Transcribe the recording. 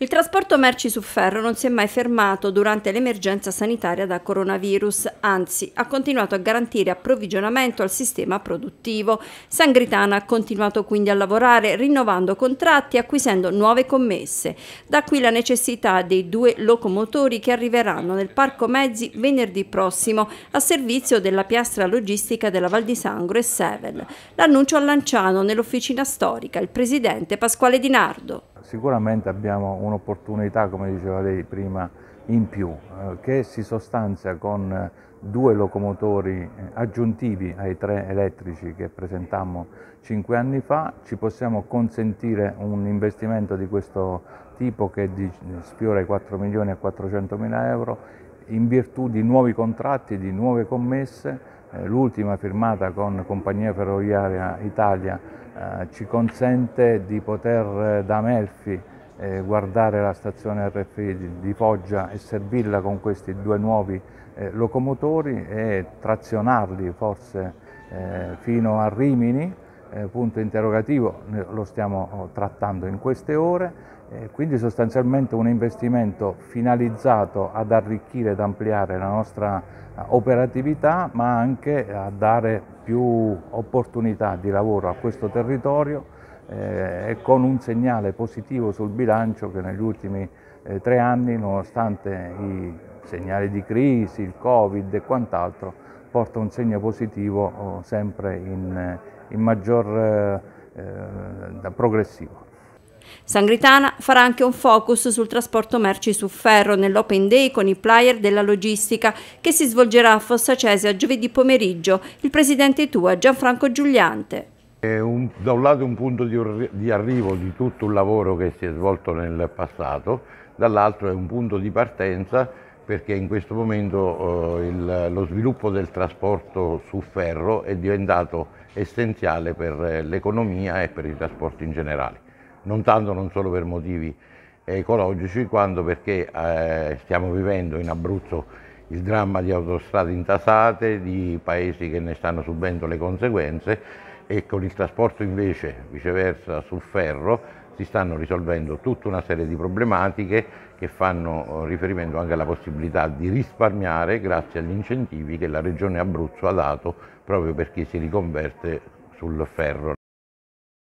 Il trasporto merci su ferro non si è mai fermato durante l'emergenza sanitaria da coronavirus, anzi ha continuato a garantire approvvigionamento al sistema produttivo. Sangritana ha continuato quindi a lavorare rinnovando contratti e acquisendo nuove commesse. Da qui la necessità dei due locomotori che arriveranno nel parco mezzi venerdì prossimo a servizio della piastra logistica della Val di Sangro e Sevel. L'annuncio a Lanciano nell'officina storica il presidente Pasquale Di Nardo sicuramente abbiamo un'opportunità, come diceva lei prima, in più, eh, che si sostanzia con eh, due locomotori eh, aggiuntivi ai tre elettrici che presentammo cinque anni fa, ci possiamo consentire un investimento di questo tipo che di, eh, sfiora i 4 milioni e 400 mila euro in virtù di nuovi contratti, di nuove commesse, eh, l'ultima firmata con Compagnia Ferroviaria Italia eh, ci consente di poter eh, da Melfi eh, guardare la stazione RFI di Foggia e servirla con questi due nuovi eh, locomotori e trazionarli forse eh, fino a Rimini eh, punto interrogativo lo stiamo oh, trattando in queste ore, eh, quindi sostanzialmente un investimento finalizzato ad arricchire ed ampliare la nostra eh, operatività ma anche a dare più opportunità di lavoro a questo territorio eh, e con un segnale positivo sul bilancio che negli ultimi eh, tre anni nonostante i segnali di crisi, il Covid e quant'altro porta un segno positivo oh, sempre in, eh, in maggior eh, eh progressivo. Sangritana farà anche un focus sul trasporto merci su ferro nell'Open Day con i player della logistica che si svolgerà a Fossa Cese a giovedì pomeriggio. Il presidente Tua Gianfranco Giuliante. Un, da un lato un punto di, di, arrivo di tutto il lavoro che si è svolto nel passato, dall'altro è un punto di partenza perché in questo momento eh, il, lo sviluppo del trasporto su ferro è diventato essenziale per eh, l'economia e per i trasporti in generale, non tanto non solo per motivi ecologici quanto perché eh, stiamo vivendo in Abruzzo il dramma di autostrade intasate, di paesi che ne stanno subendo le conseguenze e con il trasporto invece viceversa su ferro si stanno risolvendo tutta una serie di problematiche che fanno eh, riferimento anche alla possibilità di risparmiare grazie agli incentivi che la Regione Abruzzo ha dato proprio per chi si riconverte sul ferro.